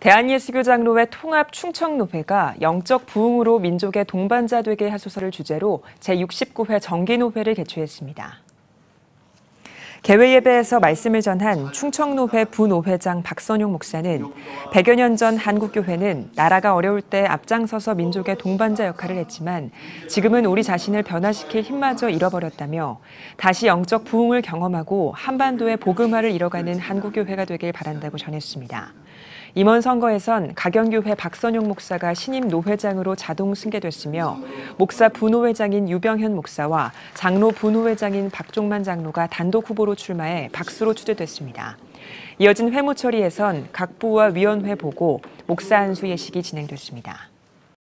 대한예수교장로회 통합충청노회가 영적 부흥으로 민족의 동반자 되게 하소서를 주제로 제69회 정기노회를 개최했습니다. 개회예배에서 말씀을 전한 충청노회 부노회장 박선용 목사는 100여 년 전 한국교회는 나라가 어려울 때 앞장서서 민족의 동반자 역할을 했지만 지금은 우리 자신을 변화시킬 힘마저 잃어버렸다며 다시 영적 부흥을 경험하고 한반도의 복음화를 이뤄가는 한국교회가 되길 바란다고 전했습니다. 임원 선거에선 가경교회 박선용 목사가 신임 노회장으로 자동 승계됐으며 목사 부노회장인 유병현 목사와 장로 부노회장인 박종만 장로가 단독 후보로 후보로 출마해 박수로 추대됐습니다. 이어진 회모 처리에선 각 부와 위원회 보고 목사 안수 예식이 진행됐습니다.